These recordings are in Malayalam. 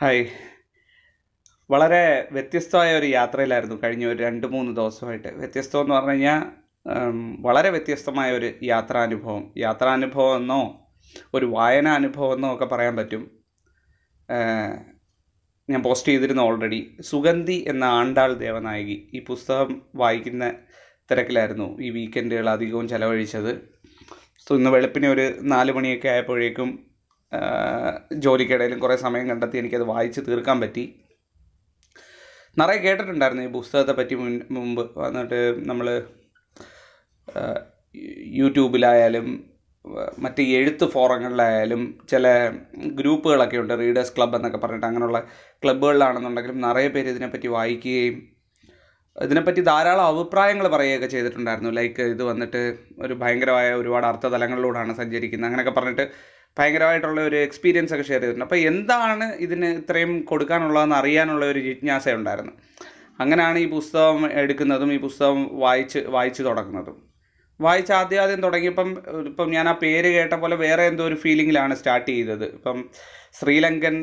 ഹായ് വളരെ വ്യത്യസ്തമായ ഒരു യാത്രയിലായിരുന്നു കഴിഞ്ഞ ഒരു രണ്ട് മൂന്ന് ദിവസമായിട്ട് വ്യത്യസ്തം എന്ന് പറഞ്ഞു കഴിഞ്ഞാൽ വളരെ വ്യത്യസ്തമായ ഒരു യാത്രാനുഭവം യാത്രാനുഭവം എന്നോ ഒരു വായനാനുഭവം അനുഭവം എന്നോ ഒക്കെ പറയാൻ പറ്റും ഞാൻ പോസ്റ്റ് ചെയ്തിരുന്നു ഓൾറെഡി സുഗന്ധി എന്ന ആണ്ടാൾ ദേവനായകി ഈ പുസ്തകം വായിക്കുന്ന തിരക്കിലായിരുന്നു ഈ വീക്കെൻഡുകൾ അധികവും ചിലവഴിച്ചത് ഇന്ന് വെളുപ്പിനെ ഒരു നാല് മണിയൊക്കെ ആയപ്പോഴേക്കും ജോലിക്കിടയിലും കുറേ സമയം കണ്ടെത്തി എനിക്കത് വായിച്ച് തീർക്കാൻ പറ്റി നിറയെ കേട്ടിട്ടുണ്ടായിരുന്നു ഈ പുസ്തകത്തെ പറ്റി മുമ്പ് വന്നിട്ട് നമ്മൾ യൂട്യൂബിലായാലും മറ്റ് എഴുത്ത് ഫോറങ്ങളിലായാലും ചില ഗ്രൂപ്പുകളൊക്കെ ഉണ്ട് റീഡേഴ്സ് ക്ലബ് എന്നൊക്കെ പറഞ്ഞിട്ട് അങ്ങനെയുള്ള ക്ലബ്ബുകളിലാണെന്നുണ്ടെങ്കിലും നിറയെ പേര് ഇതിനെപ്പറ്റി വായിക്കുകയും ഇതിനെപ്പറ്റി ധാരാളം അഭിപ്രായങ്ങൾ പറയുകയൊക്കെ ചെയ്തിട്ടുണ്ടായിരുന്നു ലൈക്ക് ഇത് വന്നിട്ട് ഒരു ഭയങ്കരമായ ഒരുപാട് അർത്ഥതലങ്ങളിലൂടെയാണ് സഞ്ചരിക്കുന്നത് അങ്ങനെയൊക്കെ പറഞ്ഞിട്ട് ഭയങ്കരമായിട്ടുള്ള ഒരു എക്സ്പീരിയൻസ് ഒക്കെ ഷെയർ ചെയ്തിട്ടുണ്ട് അപ്പോൾ എന്താണ് ഇതിന് ഇത്രയും കൊടുക്കാനുള്ളതെന്ന് അറിയാനുള്ള ഒരു ജിജ്ഞാസ ഉണ്ടായിരുന്നു അങ്ങനെയാണ് ഈ പുസ്തകം എടുക്കുന്നതും ഈ പുസ്തകം വായിച്ച് വായിച്ച് തുടങ്ങുന്നതും വായിച്ച് ആദ്യം ആദ്യം തുടങ്ങിയപ്പം ഇപ്പം ഞാൻ ആ പേര് കേട്ട പോലെ വേറെ എന്തോ ഒരു ഫീലിങ്ങിലാണ് സ്റ്റാർട്ട് ചെയ്തത് ഇപ്പം ശ്രീലങ്കൻ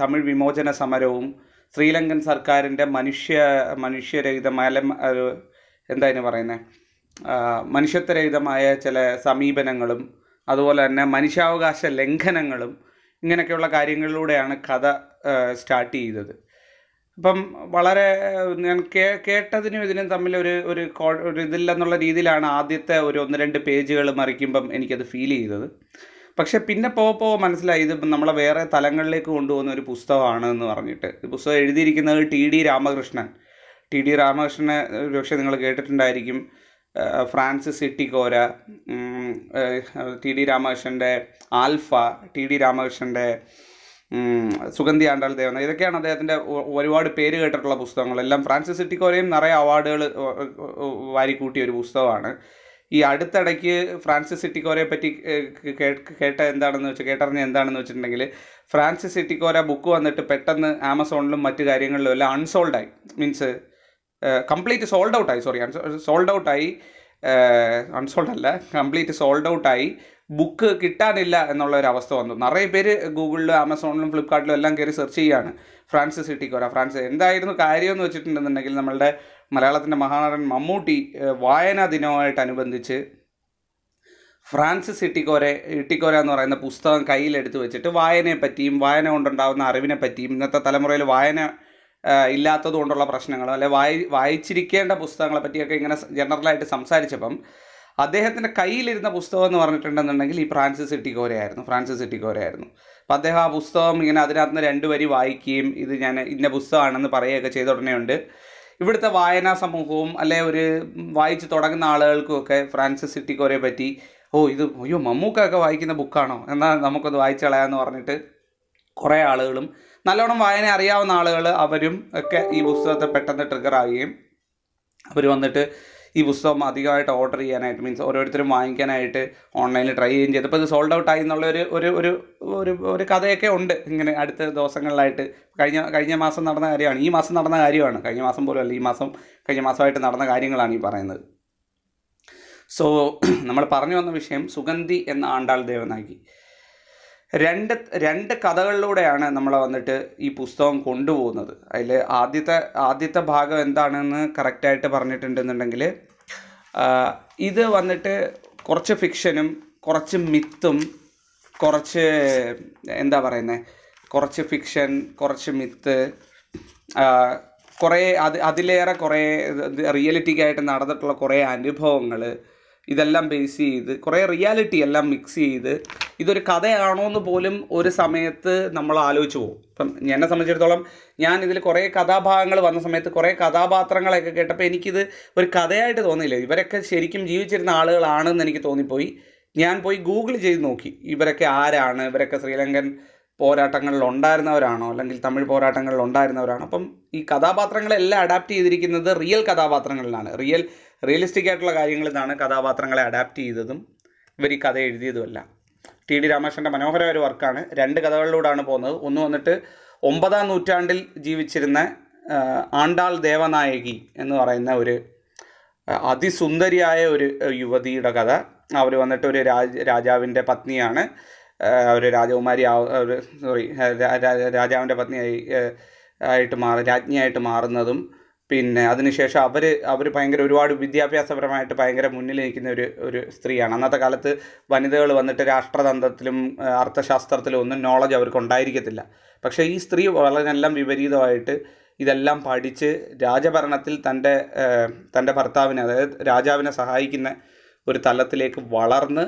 തമിഴ് വിമോചന സമരവും ശ്രീലങ്കൻ സർക്കാരിൻ്റെ മനുഷ്യ മനുഷ്യരഹിതമായ എന്താ ഇതിന് പറയുന്നത് മനുഷ്യത്വരഹിതമായ ചില സമീപനങ്ങളും അതുപോലെ തന്നെ മനുഷ്യാവകാശ ലംഘനങ്ങളും ഇങ്ങനെയൊക്കെയുള്ള കാര്യങ്ങളിലൂടെയാണ് കഥ സ്റ്റാർട്ട് ചെയ്തത് അപ്പം വളരെ ഞാൻ കേ കേട്ടതിനും ഇതിനും തമ്മിൽ ഒരു ഒരു ഇതില്ലെന്നുള്ള രീതിയിലാണ് ആദ്യത്തെ ഒരു ഒന്ന് രണ്ട് പേജുകൾ മറിക്കുമ്പം എനിക്കത് ഫീൽ ചെയ്തത് പക്ഷേ പിന്നെ പോവോ പോവോ മനസ്സിലായി ഇത് നമ്മളെ വേറെ തലങ്ങളിലേക്ക് കൊണ്ടുപോകുന്ന ഒരു പുസ്തകമാണ് എന്ന് പറഞ്ഞിട്ട് ഈ പുസ്തകം എഴുതിയിരിക്കുന്നത് T D Ramakrishnan T D രാമകൃഷ്ണനെ ഒരുപക്ഷെ നിങ്ങൾ കേട്ടിട്ടുണ്ടായിരിക്കും ഫ്രാൻസിസ് ഇട്ടിക്കോര ടി ഡി രാമകൃഷ്ണൻ്റെ ആൽഫ ടി ഡി രാമകൃഷ്ണൻ്റെ സുഗന്ധി ആണ്ടാൾ ദേവന ഇതൊക്കെയാണ് അദ്ദേഹത്തിൻ്റെ ഒരുപാട് പേര് കേട്ടിട്ടുള്ള പുസ്തകങ്ങളെല്ലാം ഫ്രാൻസിസ് സിറ്റിക്കോരയും നിറയെ അവാർഡുകൾ വാരിക്കൂട്ടിയ ഒരു പുസ്തകമാണ് ഈ അടുത്തിടയ്ക്ക് ഫ്രാൻസിസ് സിറ്റിക്കോരയെ പറ്റി കേട്ട എന്താണെന്ന് വെച്ചാൽ കേട്ടറിഞ്ഞ എന്താണെന്ന് വെച്ചിട്ടുണ്ടെങ്കിൽ ഫ്രാൻസിസ് സിറ്റിക്കോര ബുക്ക് വന്നിട്ട് പെട്ടെന്ന് ആമസോണിലും മറ്റു കാര്യങ്ങളിലും എല്ലാം അൺസോൾഡായി മീൻസ് കംപ്ലീറ്റ് സോൾഡ് ഔട്ടായി സോറി സോൾഡ് ഔട്ടായി അൺസോൾഡ് അല്ല കംപ്ലീറ്റ് സോൾഡ് ഔട്ടായി ബുക്ക് കിട്ടാനില്ല എന്നുള്ള ഒരു അവസ്ഥ വന്നു നിറയെ പേര് ഗൂഗിളിലും ആമസോണിലും ഫ്ലിപ്കാർട്ടിലും എല്ലാം കയറി സെർച്ച് ചെയ്യാണ് ഫ്രാൻസിസ് ഇട്ടിക്കോര ഫ്രാൻസ് എന്തായിരുന്നു എന്ന് വെച്ചിട്ടുണ്ടെന്നുണ്ടെങ്കിൽ നമ്മളുടെ മലയാളത്തിൻ്റെ മഹാനടൻ മമ്മൂട്ടി വായനാ ദിനവുമായിട്ടനുബന്ധിച്ച് ഫ്രാൻസിസ് ഇട്ടിക്കോരെ ഇട്ടിക്കോര എന്ന് പറയുന്ന പുസ്തകം കയ്യിലെടുത്ത് വെച്ചിട്ട് വായനയെപ്പറ്റിയും വായന കൊണ്ടുണ്ടാകുന്ന അറിവിനെപ്പറ്റിയും ഇന്നത്തെ തലമുറയിൽ വായന ഇല്ലാത്തത് കൊണ്ടുള്ള പ്രശ്നങ്ങളും അല്ലെ വായി വായിച്ചിരിക്കേണ്ട പുസ്തകങ്ങളെ പറ്റിയൊക്കെ ഇങ്ങനെ ജനറലായിട്ട് സംസാരിച്ചപ്പം അദ്ദേഹത്തിൻ്റെ കയ്യിലിരുന്ന പുസ്തകം എന്ന് പറഞ്ഞിട്ടുണ്ടെന്നുണ്ടെങ്കിൽ ഈ ഫ്രാൻസിസ് ഇട്ടിക്കോരയായിരുന്നു ഫ്രാൻസിസ് ഇട്ടിക്കോരയായിരുന്നു അപ്പം അദ്ദേഹം ആ പുസ്തകം ഇങ്ങനെ അതിനകത്ത് രണ്ട് വരി വായിക്കുകയും ഇത് ഞാൻ ഇന്ന പുസ്തകമാണെന്ന് പറയുകയൊക്കെ ചെയ്ത ഉടനെയുണ്ട് ഇവിടുത്തെ വായനാ സമൂഹവും അല്ലെ ഒരു വായിച്ച് തുടങ്ങുന്ന ആളുകൾക്കുമൊക്കെ ഫ്രാൻസിസ് ഇട്ടിക്കോരയെ പറ്റി ഓ ഇത് അയ്യോ മമ്മൂക്കൊക്കെ വായിക്കുന്ന ബുക്കാണോ എന്നാൽ നമുക്കത് വായിച്ചു കളയാമെന്ന് പറഞ്ഞിട്ട് കുറേ ആളുകളും നല്ലോണം വായന അറിയാവുന്ന ആളുകൾ അവരും ഒക്കെ ഈ പുസ്തകത്തെ പെട്ടെന്ന് ട്രിഗർ ആവുകയും അവർ വന്നിട്ട് ഈ പുസ്തകം അധികമായിട്ട് ഓർഡർ ചെയ്യാനായിട്ട് മീൻസ് ഓരോരുത്തരും വാങ്ങിക്കാനായിട്ട് ഓൺലൈനിൽ ട്രൈ ചെയ്യുകയും ചെയ്തപ്പോൾ ഇത് സോൾഡ് ഔട്ട് ആയി എന്നുള്ള ഒരു ഒരു ഒരു ഒരു ഒരു കഥയൊക്കെ ഉണ്ട് ഇങ്ങനെ അടുത്ത ദിവസങ്ങളിലായിട്ട് കഴിഞ്ഞ കഴിഞ്ഞ മാസം നടന്ന കാര്യമാണ് ഈ മാസം നടന്ന കാര്യമാണ് കഴിഞ്ഞ മാസം പോലും അല്ല ഈ മാസം കഴിഞ്ഞ മാസമായിട്ട് നടന്ന കാര്യങ്ങളാണ് ഈ പറയുന്നത് സോ നമ്മൾ പറഞ്ഞു വന്ന വിഷയം സുഗന്ധി എന്ന ആണ്ടാൾ ദേവനാഗി രണ്ട് രണ്ട് കഥകളിലൂടെയാണ് നമ്മളെ വന്നിട്ട് ഈ പുസ്തകം കൊണ്ടുപോകുന്നത് അതിൽ ആദ്യത്തെ ആദ്യത്തെ ഭാഗം എന്താണെന്ന് കറക്റ്റായിട്ട് പറഞ്ഞിട്ടുണ്ടെന്നുണ്ടെങ്കിൽ ഇത് വന്നിട്ട് കുറച്ച് ഫിക്ഷനും കുറച്ച് മിത്തും കുറച്ച് എന്താ പറയുന്നത് കുറച്ച് ഫിക്ഷൻ കുറച്ച് മിത്ത് കുറേ അത് അതിലേറെ കുറേ റിയലിറ്റിക്കായിട്ട് നടന്നിട്ടുള്ള കുറേ അനുഭവങ്ങൾ ഇതെല്ലാം ബേസ് ചെയ്ത് കുറേ റിയാലിറ്റി എല്ലാം മിക്സ് ചെയ്ത് ഇതൊരു കഥയാണോ എന്ന് പോലും ഒരു സമയത്ത് നമ്മൾ ആലോചിച്ച് പോകും ഇപ്പം എന്നെ സംബന്ധിച്ചിടത്തോളം ഞാൻ ഇതിൽ കുറേ കഥാഭാഗങ്ങൾ വന്ന സമയത്ത് കുറേ കഥാപാത്രങ്ങളൊക്കെ കേട്ടപ്പോൾ എനിക്കിത് ഒരു കഥയായിട്ട് തോന്നിയില്ല ഇവരൊക്കെ ശരിക്കും ജീവിച്ചിരുന്ന ആളുകളാണെന്ന് എനിക്ക് തോന്നിപ്പോയി ഞാൻ പോയി ഗൂഗിൾ ചെയ്ത് നോക്കി ഇവരൊക്കെ ആരാണ് ഇവരൊക്കെ ശ്രീലങ്കൻ പോരാട്ടങ്ങളിൽ ഉണ്ടായിരുന്നവരാണോ അല്ലെങ്കിൽ തമിഴ് പോരാട്ടങ്ങളിൽ ഉണ്ടായിരുന്നവരാണോ അപ്പം ഈ കഥാപാത്രങ്ങളെല്ലാം അഡാപ്റ്റ് ചെയ്തിരിക്കുന്നത് റിയൽ കഥാപാത്രങ്ങളിലാണ് റിയൽ റിയലിസ്റ്റിക് ആയിട്ടുള്ള കാര്യങ്ങളിൽ നിന്നാണ് കഥാപാത്രങ്ങളെ അഡാപ്റ്റ് ചെയ്തതും ഇവർ ഈ കഥ എഴുതിയതുമല്ല ടി ഡി രാമകൃഷ്ണൻ്റെ മനോഹരമായ ഒരു വർക്കാണ് രണ്ട് കഥകളിലൂടെയാണ് പോകുന്നത് ഒന്ന് വന്നിട്ട് ഒമ്പതാം നൂറ്റാണ്ടിൽ ജീവിച്ചിരുന്ന ആണ്ടാൾ ദേവനായകി എന്ന് പറയുന്ന ഒരു അതിസുന്ദരിയായ ഒരു യുവതിയുടെ കഥ അവർ വന്നിട്ട് ഒരു രാജ രാജാവിൻ്റെ പത്നിയാണ് അവർ രാജകുമാരി ആവ് സോറി രാജാവിൻ്റെ പത്നിയായി ആയിട്ട് മാറ രാജ്ഞിയായിട്ട് മാറുന്നതും പിന്നെ അതിനുശേഷം അവർ അവർ ഭയങ്കര ഒരുപാട് വിദ്യാഭ്യാസപരമായിട്ട് ഭയങ്കര മുന്നിൽ നിൽക്കുന്ന ഒരു ഒരു സ്ത്രീയാണ് അന്നത്തെ കാലത്ത് വനിതകൾ വന്നിട്ട് രാഷ്ട്രതന്ത്രത്തിലും അർത്ഥശാസ്ത്രത്തിലും ഒന്നും നോളജ് അവർക്ക് ഉണ്ടായിരിക്കത്തില്ല പക്ഷേ ഈ സ്ത്രീ വളരെല്ലാം വിപരീതമായിട്ട് ഇതെല്ലാം പഠിച്ച് രാജഭരണത്തിൽ തൻ്റെ തൻ്റെ ഭർത്താവിനെ അതായത് രാജാവിനെ സഹായിക്കുന്ന ഒരു തലത്തിലേക്ക് വളർന്ന്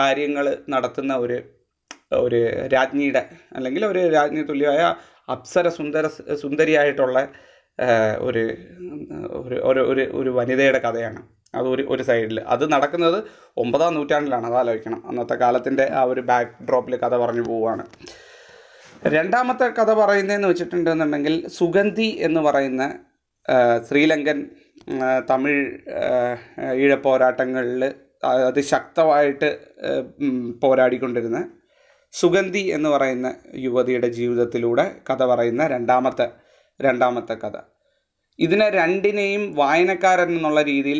കാര്യങ്ങൾ നടത്തുന്ന ഒരു ഒരു രാജ്ഞിയുടെ അല്ലെങ്കിൽ ഒരു രാജ്ഞി തുല്യമായ അപ്സര സുന്ദര സുന്ദരിയായിട്ടുള്ള ഒരു ഒരു ഒരു ഒരു വനിതയുടെ കഥയാണ് അത് ഒരു ഒരു സൈഡിൽ അത് നടക്കുന്നത് ഒമ്പതാം നൂറ്റാണ്ടിലാണ് അത് ആലോചിക്കണം അന്നത്തെ കാലത്തിൻ്റെ ആ ഒരു ബാക്ക് ഡ്രോപ്പിൽ കഥ പറഞ്ഞു പോവുകയാണ് രണ്ടാമത്തെ കഥ പറയുന്നതെന്ന് വെച്ചിട്ടുണ്ടെന്നുണ്ടെങ്കിൽ സുഗന്ധി എന്ന് പറയുന്ന ശ്രീലങ്കൻ തമിഴ് ഈഴപ്പോരാട്ടങ്ങളിൽ അതിശക്തമായിട്ട് പോരാടിക്കൊണ്ടിരുന്ന സുഗന്ധി എന്ന് പറയുന്ന യുവതിയുടെ ജീവിതത്തിലൂടെ കഥ പറയുന്ന രണ്ടാമത്തെ രണ്ടാമത്തെ കഥ ഇതിനെ രണ്ടിനെയും വായനക്കാരൻ എന്നുള്ള രീതിയിൽ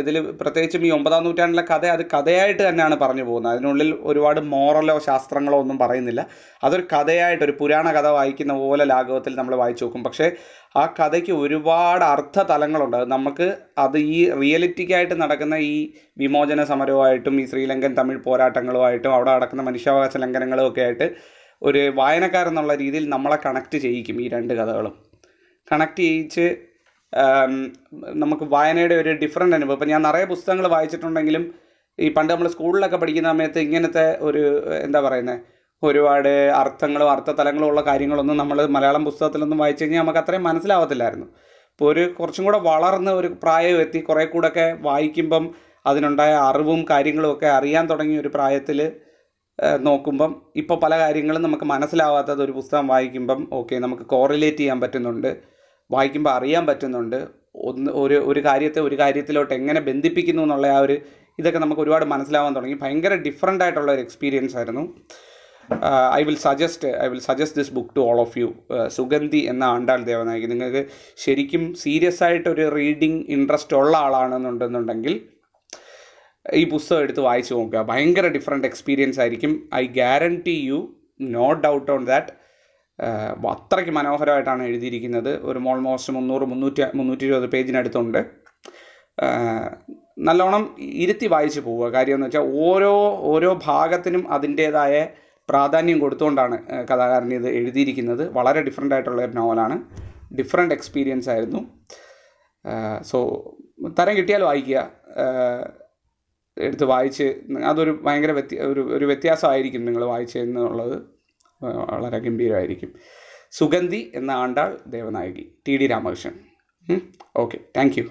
ഇതിൽ പ്രത്യേകിച്ചും ഈ ഒമ്പതാം നൂറ്റാണ്ടിലെ കഥ അത് കഥയായിട്ട് തന്നെയാണ് പറഞ്ഞു പോകുന്നത് അതിനുള്ളിൽ ഒരുപാട് മോറലോ ശാസ്ത്രങ്ങളോ ഒന്നും പറയുന്നില്ല അതൊരു കഥയായിട്ട് ഒരു പുരാണ കഥ വായിക്കുന്ന പോലെ ലാഘവത്തിൽ നമ്മൾ വായിച്ചു നോക്കും പക്ഷേ ആ കഥയ്ക്ക് ഒരുപാട് അർത്ഥ തലങ്ങളുണ്ട് നമുക്ക് അത് ഈ റിയലിറ്റിക്കായിട്ട് നടക്കുന്ന ഈ വിമോചന സമരവുമായിട്ടും ഈ ശ്രീലങ്കൻ തമിഴ് പോരാട്ടങ്ങളുമായിട്ടും അവിടെ നടക്കുന്ന മനുഷ്യാവകാശ ലംഘനങ്ങളും ഒക്കെ ആയിട്ട് ഒരു വായനക്കാരെന്നുള്ള രീതിയിൽ നമ്മളെ കണക്ട് ചെയ്യിക്കും ഈ രണ്ട് കഥകളും കണക്ട് ചെയ്യിച്ച് നമുക്ക് വായനയുടെ ഒരു ഡിഫറെൻ്റ് അനുഭവം ഇപ്പം ഞാൻ നിറയെ പുസ്തകങ്ങൾ വായിച്ചിട്ടുണ്ടെങ്കിലും ഈ പണ്ട് നമ്മൾ സ്കൂളിലൊക്കെ പഠിക്കുന്ന സമയത്ത് ഇങ്ങനത്തെ ഒരു എന്താ പറയുന്നത് ഒരുപാട് അർത്ഥങ്ങളും അർത്ഥതലങ്ങളും ഉള്ള കാര്യങ്ങളൊന്നും നമ്മൾ മലയാളം പുസ്തകത്തിലൊന്നും വായിച്ചു കഴിഞ്ഞാൽ നമുക്ക് അത്രയും മനസ്സിലാവത്തില്ലായിരുന്നു ഇപ്പോൾ ഒരു കുറച്ചും കൂടെ വളർന്ന് ഒരു പ്രായം എത്തി കുറേ കൂടെയൊക്കെ വായിക്കുമ്പം അതിനുണ്ടായ അറിവും കാര്യങ്ങളും ഒക്കെ അറിയാൻ തുടങ്ങിയ ഒരു പ്രായത്തിൽ നോക്കുമ്പം ഇപ്പോൾ പല കാര്യങ്ങളും നമുക്ക് മനസ്സിലാവാത്തത് ഒരു പുസ്തകം വായിക്കുമ്പം ഓക്കെ നമുക്ക് കോറിലേറ്റ് ചെയ്യാൻ പറ്റുന്നുണ്ട് വായിക്കുമ്പോൾ അറിയാൻ പറ്റുന്നുണ്ട് ഒന്ന് ഒരു ഒരു കാര്യത്തെ ഒരു കാര്യത്തിലോട്ട് എങ്ങനെ ബന്ധിപ്പിക്കുന്നു എന്നുള്ള ആ ഒരു ഇതൊക്കെ നമുക്ക് ഒരുപാട് മനസ്സിലാവാൻ തുടങ്ങി ഭയങ്കര ഡിഫറെൻ്റ് ആയിട്ടുള്ള ഒരു എക്സ്പീരിയൻസ് ആയിരുന്നു I will suggest I will suggest this book to all of you Sugandhi എന്ന ആണ്ടാൾ ദേവനായിക്ക് നിങ്ങൾക്ക് ശരിക്കും സീരിയസ് ആയിട്ടൊരു റീഡിങ് ഇൻട്രസ്റ്റ് ഉള്ള ആളാണെന്നുണ്ടെന്നുണ്ടെങ്കിൽ ഈ പുസ്തകം എടുത്ത് വായിച്ചു നോക്കുക ഭയങ്കര ഡിഫറെൻറ്റ് എക്സ്പീരിയൻസ് ആയിരിക്കും I guarantee you no doubt on that അത്രയ്ക്ക് മനോഹരമായിട്ടാണ് എഴുതിയിരിക്കുന്നത് ഒരു ഓൾമോസ്റ്റ് മുന്നൂറ് മുന്നൂറ്റി മുന്നൂറ്റി ഇരുപത് പേജിനടുത്തുണ്ട് നല്ലോണം ഇരുത്തി വായിച്ചു പോവുക കാര്യം എന്ന് വെച്ചാൽ ഓരോ ഓരോ ഭാഗത്തിനും അതിൻ്റേതായ പ്രാധാന്യം കൊടുത്തുകൊണ്ടാണ് കഥാകാരൻ ഇത് എഴുതിയിരിക്കുന്നത് വളരെ ഡിഫറെൻ്റ് ആയിട്ടുള്ള ഒരു നോവലാണ് ഡിഫറെൻ്റ് എക്സ്പീരിയൻസ് ആയിരുന്നു സോ തരം കിട്ടിയാൽ വായിക്കുക എടുത്ത് വായിച്ച് അതൊരു ഭയങ്കര വ്യത്യ ഒരു ഒരു വ്യത്യാസമായിരിക്കും നിങ്ങൾ വായിച്ചെന്നുള്ളത് വളരെ ഗംഭീരമായിരിക്കും സുഗന്ധി എന്ന Andal Devanayaki T D Ramakrishnan okay thank U